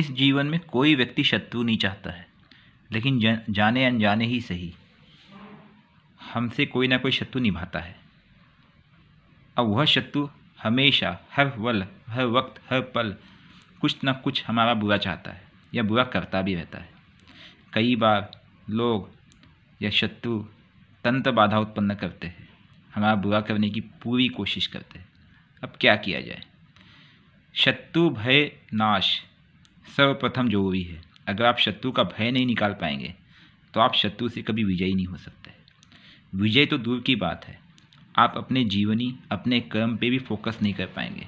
इस जीवन में कोई व्यक्ति शत्रु नहीं चाहता है लेकिन जाने अनजाने ही सही हमसे कोई ना कोई शत्रु निभाता है अब वह शत्रु हमेशा हर वल हर वक्त हर पल कुछ ना कुछ हमारा बुरा चाहता है या बुरा करता भी रहता है कई बार लोग या शत्रु तंत्र बाधा उत्पन्न करते हैं हमारा बुरा करने की पूरी कोशिश करते हैं अब क्या किया जाए शत्रु भय नाश सर्वप्रथम जरूरी है अगर आप शत्रु का भय नहीं निकाल पाएंगे तो आप शत्रु से कभी विजयी नहीं हो सकते विजय तो दूर की बात है आप अपने जीवनी अपने कर्म पे भी फोकस नहीं कर पाएंगे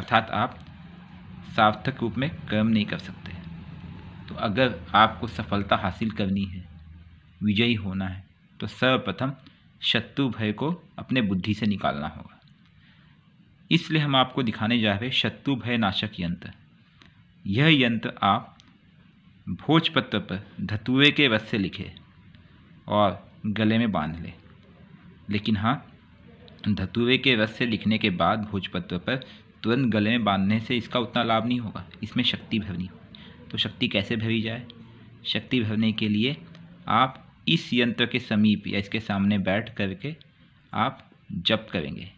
अर्थात आप सार्थक रूप में कर्म नहीं कर सकते तो अगर आपको सफलता हासिल करनी है विजयी होना है तो सर्वप्रथम शत्रु भय को अपने बुद्धि से निकालना होगा इसलिए हम आपको दिखाने जा रहे शत्रु भय नाशक यंत्र यह यंत्र आप भोजपत्र पर धतुए के रस से लिखें और गले में बांध लें लेकिन हाँ धतुए के रस से लिखने के बाद भोजपत्र पर तुरंत गले में बांधने से इसका उतना लाभ नहीं होगा इसमें शक्ति भरनी होगी तो शक्ति कैसे भरी जाए शक्ति भरने के लिए आप इस यंत्र के समीप या इसके सामने बैठ करके आप जप करेंगे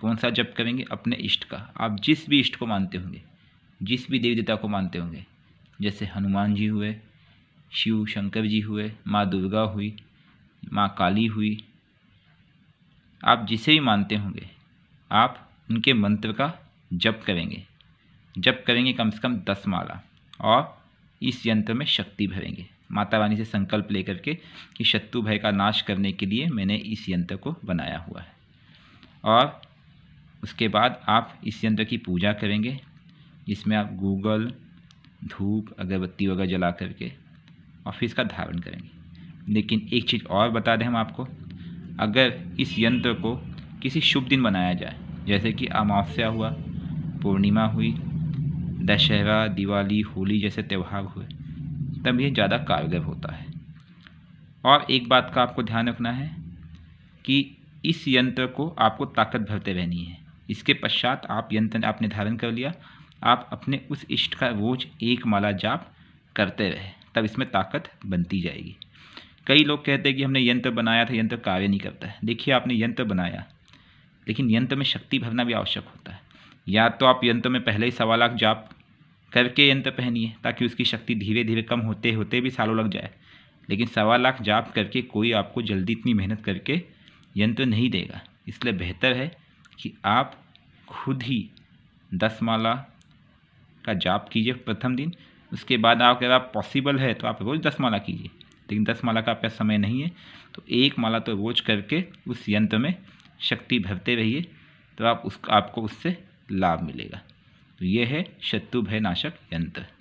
कौन सा जप करेंगे अपने इष्ट का आप जिस भी इष्ट को मानते होंगे जिस भी देवी देवता को मानते होंगे जैसे हनुमान जी हुए शिव शंकर जी हुए माँ दुर्गा हुई माँ काली हुई आप जिसे भी मानते होंगे आप उनके मंत्र का जप करेंगे जप करेंगे कम से कम दस माला और इस यंत्र में शक्ति भरेंगे माता रानी से संकल्प लेकर के कि शत्रु भय का नाश करने के लिए मैंने इस यंत्र को बनाया हुआ है और उसके बाद आप इस यंत्र की पूजा करेंगे जिसमें आप गूगल धूप अगरबत्ती वगैरह जला करके और फिर इसका धारण करेंगे लेकिन एक चीज़ और बता दें हम आपको अगर इस यंत्र को किसी शुभ दिन बनाया जाए जैसे कि अमावस्या हुआ पूर्णिमा हुई दशहरा दिवाली होली जैसे त्यौहार हुए तब ये ज़्यादा कारगर होता है और एक बात का आपको ध्यान रखना है कि इस यंत्र को आपको ताकत भरते रहनी है इसके पश्चात आप यंत्र आपने धारण कर लिया आप अपने उस इष्ट का रोज एक माला जाप करते रहे तब इसमें ताकत बनती जाएगी कई लोग कहते हैं कि हमने यंत्र बनाया था यंत्र कार्य नहीं करता है देखिए आपने यंत्र बनाया लेकिन यंत्र में शक्ति भरना भी आवश्यक होता है या तो आप यंत्र में पहले ही सवा लाख जाप करके यंत्र पहनिए ताकि उसकी शक्ति धीरे धीरे कम होते होते भी सालों लग जाए लेकिन सवा लाख जाप करके कोई आपको जल्दी इतनी मेहनत करके यंत्र नहीं देगा इसलिए बेहतर है कि आप खुद ही दस माला का जाप कीजिए प्रथम दिन उसके बाद आप अगर आप पॉसिबल है तो आप रोज़ दस माला कीजिए लेकिन दस माला का आपका समय नहीं है तो एक माला तो रोज करके उस यंत्र में शक्ति भरते रहिए तो आप उस आपको उससे लाभ मिलेगा तो ये है शत्रु भय नाशक यंत्र